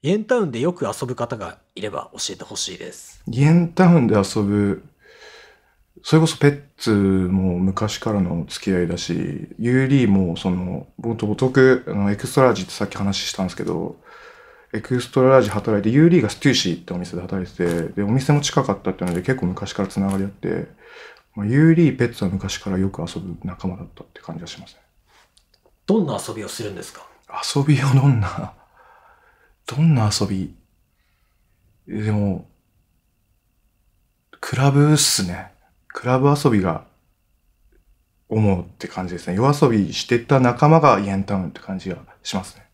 イエンタウンでよく遊ぶ方がいれば教えてほしいです。イエンタウンで遊ぶ、それこそペッツも昔からの付き合いだし、ユーリーもその、冒頭僕、あのエクストラージってさっき話したんですけど、エクストララージ働いて、ユーリーがステューシーってお店で働いてて、で、お店も近かったっていうので結構昔からつながりあって、まあ、ユーリー、ペッツは昔からよく遊ぶ仲間だったって感じがしますね。どんな遊びをするんですか遊びをどんなどんな遊びでも、クラブっすね。クラブ遊びが、思うって感じですね。夜遊びしてた仲間がイエンタウンって感じがしますね。